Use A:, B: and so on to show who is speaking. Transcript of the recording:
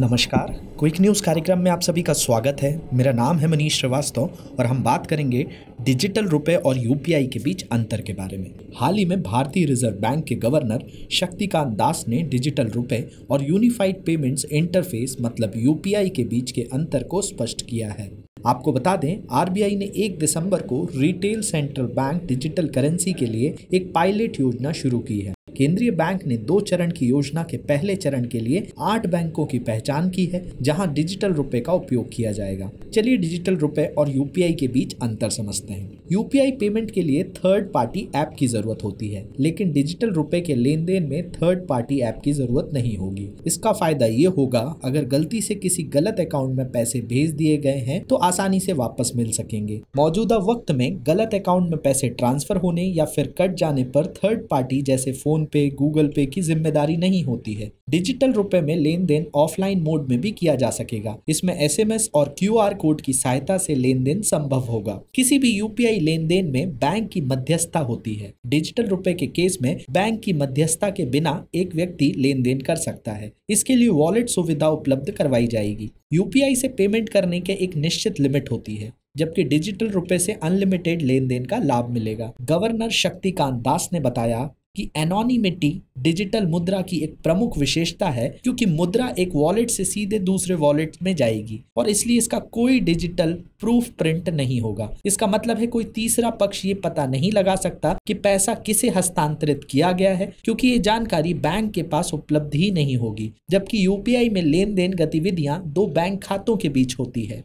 A: नमस्कार quick news कार्यक्रम में आप सभी का स्वागत है मेरा नाम है मनीष श्रीवास्तव और हम बात करेंगे डिजिटल रुपए और यूपीआई के बीच अंतर के बारे में हाल ही में भारतीय रिजर्व बैंक के गवर्नर शक्तिकांत दास ने डिजिटल रुपए और यूनिफाइड पेमेंट्स इंटरफेस मतलब यूपीआई के बीच के अंतर को स्पष्ट किया है आपको बता दें आर ने 1 दिसंबर को retail central bank digital currency के लिए एक पायलट योजना शुरू की है केंद्रीय बैंक ने दो चरण की योजना के पहले चरण के लिए आठ बैंकों की पहचान की है जहां डिजिटल रुपए का उपयोग किया जाएगा चलिए डिजिटल रुपए और यूपीआई के बीच अंतर समझते हैं यूपीआई पेमेंट के लिए थर्ड पार्टी ऐप की जरूरत होती है लेकिन डिजिटल रुपए के लेन देन में थर्ड पार्टी ऐप की जरूरत नहीं होगी इसका फायदा ये होगा अगर गलती से किसी गलत अकाउंट में पैसे भेज दिए गए हैं तो आसानी से वापस मिल सकेंगे मौजूदा वक्त में गलत अकाउंट में पैसे ट्रांसफर होने या फिर कट जाने पर थर्ड पार्टी जैसे फोन पे गूगल पे की जिम्मेदारी नहीं होती है डिजिटल रुपए में लेन देन ऑफलाइन मोड में भी किया जा सकेगा इसमें एसएमएस और क्यूआर कोड की सहायता से लेन देन संभव होगा किसी भी यूपीआई लेन देन में बैंक की मध्यस्थता होती है डिजिटल रुपए के केस में बैंक की मध्यस्थता के बिना एक व्यक्ति लेन देन कर सकता है इसके लिए वॉलेट सुविधा उपलब्ध करवाई जाएगी यूपीआई से पेमेंट करने के एक निश्चित लिमिट होती है जबकि डिजिटल रुपए से अनलिमिटेड लेन देन का लाभ मिलेगा गवर्नर शक्तिकांत दास ने बताया कि एनोनिमिटी डिजिटल मुद्रा की एक प्रमुख विशेषता है क्योंकि मुद्रा एक वॉलेट से सीधे दूसरे वॉलेट में जाएगी और इसलिए इसका कोई डिजिटल प्रूफ प्रिंट नहीं होगा इसका मतलब है कोई तीसरा पक्ष ये पता नहीं लगा सकता कि पैसा किसे हस्तांतरित किया गया है क्योंकि ये जानकारी बैंक के पास उपलब्ध ही नहीं होगी जबकि यूपीआई में लेन देन गतिविधियां दो बैंक खातों के बीच होती है